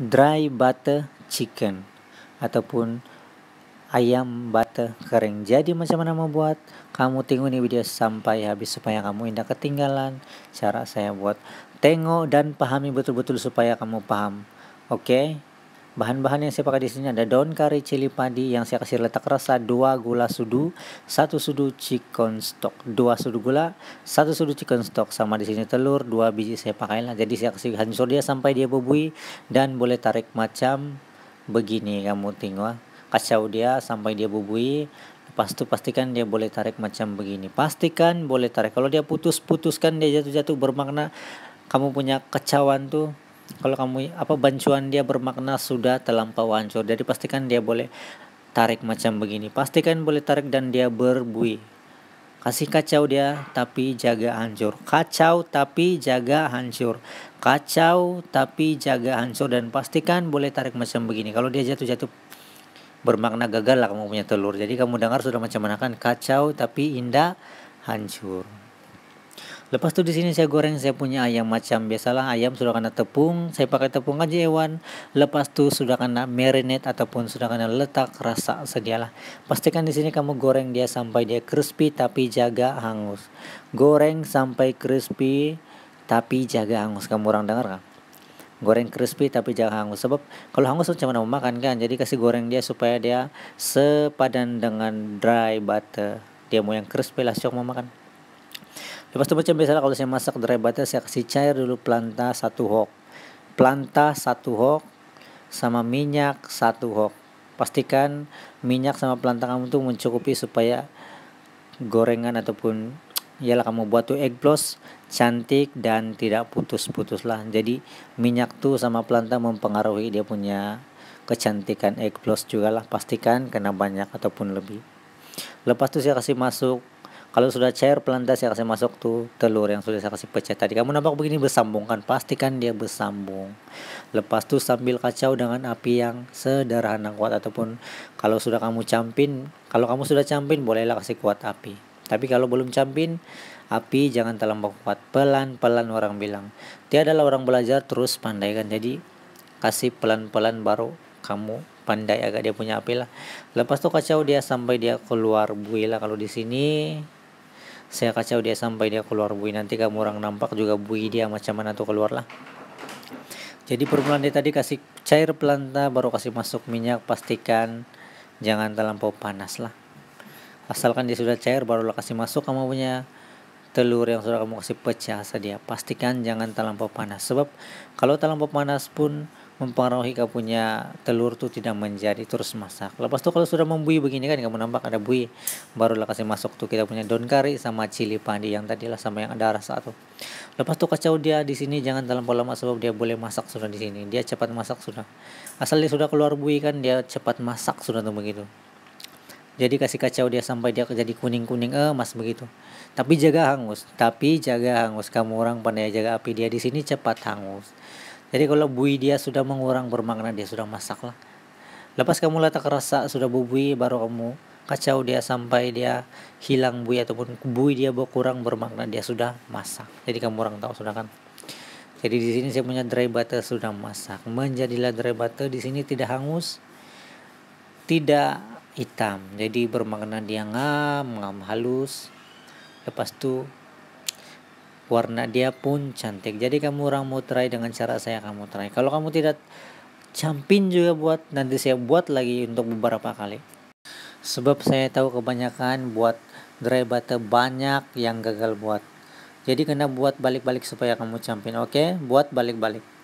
dry butter chicken ataupun ayam butter kering. Jadi macam mana membuat? Kamu tunggu nih video sampai habis supaya kamu tidak ketinggalan cara saya buat. Tengok dan pahami betul-betul supaya kamu paham. Oke? Okay? Bahan-bahan yang saya pakai di sini ada daun kari cili padi yang saya kasih letak rasa, 2 gula sudu, 1 sudu chicken stock, 2 sudu gula, 1 sudu chicken stock sama di sini telur, 2 biji saya pakai lah. Jadi saya kasih hancur dia sampai dia bubui dan boleh tarik macam begini kamu tengok ah. kacau dia sampai dia bubui lepas itu pastikan dia boleh tarik macam begini pastikan boleh tarik kalau dia putus putuskan dia jatuh jatuh bermakna kamu punya kecawan tuh kalau kamu apa bancuan dia bermakna sudah terlampau hancur jadi pastikan dia boleh tarik macam begini pastikan boleh tarik dan dia berbuih kasih kacau dia tapi jaga hancur kacau tapi jaga hancur kacau tapi jaga hancur dan pastikan boleh tarik macam begini kalau dia jatuh-jatuh bermakna gagal lah kamu punya telur jadi kamu dengar sudah macam mana kan kacau tapi indah hancur Lepas tuh di sini saya goreng saya punya ayam macam biasalah ayam sudah kena tepung, saya pakai tepung aja hewan. Lepas tuh sudah kena marinate ataupun sudah kena letak rasa sedialah. Pastikan di sini kamu goreng dia sampai dia crispy tapi jaga hangus. Goreng sampai crispy tapi jaga hangus. Kamu orang dengar kan? Goreng crispy tapi jaga hangus sebab kalau hangus cuma mau makan kan. Jadi kasih goreng dia supaya dia sepadan dengan dry butter. Dia mau yang crispy lah, siok mau makan. Lepas ya, itu macam biasa kalau saya masak dry butter saya kasih cair dulu planta satu hok. Planta satu hok sama minyak satu hok. Pastikan minyak sama planta kamu tuh mencukupi supaya gorengan ataupun ialah kamu buat tuh egg plus cantik dan tidak putus-putus lah. Jadi minyak tuh sama planta mempengaruhi dia punya kecantikan egg plus juga lah. Pastikan kena banyak ataupun lebih. Lepas tuh saya kasih masuk kalau sudah cair pelanda saya kasih masuk tuh telur yang sudah saya kasih pecah tadi. Kamu nampak begini bersambung kan pastikan dia bersambung. Lepas tuh sambil kacau dengan api yang sederhana kuat ataupun kalau sudah kamu campin, kalau kamu sudah campin bolehlah kasih kuat api. Tapi kalau belum campin, api jangan terlalu kuat. Pelan-pelan orang bilang. Tiada Tiadalah orang belajar terus pandai kan. Jadi kasih pelan-pelan baru kamu pandai agak dia punya api lah. Lepas tuh kacau dia sampai dia keluar buih lah kalau di sini saya kacau dia sampai dia keluar bui nanti kamu orang nampak juga bui dia macam mana tuh keluar lah jadi permulaan dia tadi kasih cair pelanta baru kasih masuk minyak pastikan jangan terlampau panas lah asalkan dia sudah cair baru barulah kasih masuk kamu punya telur yang sudah kamu kasih pecah saja pastikan jangan terlampau panas sebab kalau terlampau panas pun mempengaruhi kau punya telur tuh tidak menjadi terus masak. Lepas tuh kalau sudah membuih begini kan kamu nampak ada buih barulah kasih masuk tuh kita punya daun kari sama cili padi yang tadi lah sama yang ada rasa tuh. Lepas tuh kacau dia di sini jangan pola lama sebab dia boleh masak sudah di sini. Dia cepat masak sudah. Asal dia sudah keluar buih kan dia cepat masak sudah tuh begitu. Jadi kasih kacau dia sampai dia jadi kuning-kuning emas eh, begitu. Tapi jaga hangus, tapi jaga hangus kamu orang pandai jaga api dia di sini cepat hangus. Jadi kalau bui dia sudah mengurang bermakna dia sudah masak lah. Lepas kamu letak rasa sudah bubui baru kamu kacau dia sampai dia hilang bui ataupun bui dia berkurang bermakna dia sudah masak. Jadi kamu orang tahu sudah kan. Jadi di sini saya punya dry butter sudah masak. Menjadilah dry butter di sini tidak hangus, tidak hitam. Jadi bermakna dia ngam, ngam halus. Lepas itu warna dia pun cantik jadi kamu orang mau try dengan cara saya kamu try kalau kamu tidak campin juga buat nanti saya buat lagi untuk beberapa kali sebab saya tahu kebanyakan buat dry butter banyak yang gagal buat jadi kena buat balik-balik supaya kamu campin oke okay? buat balik-balik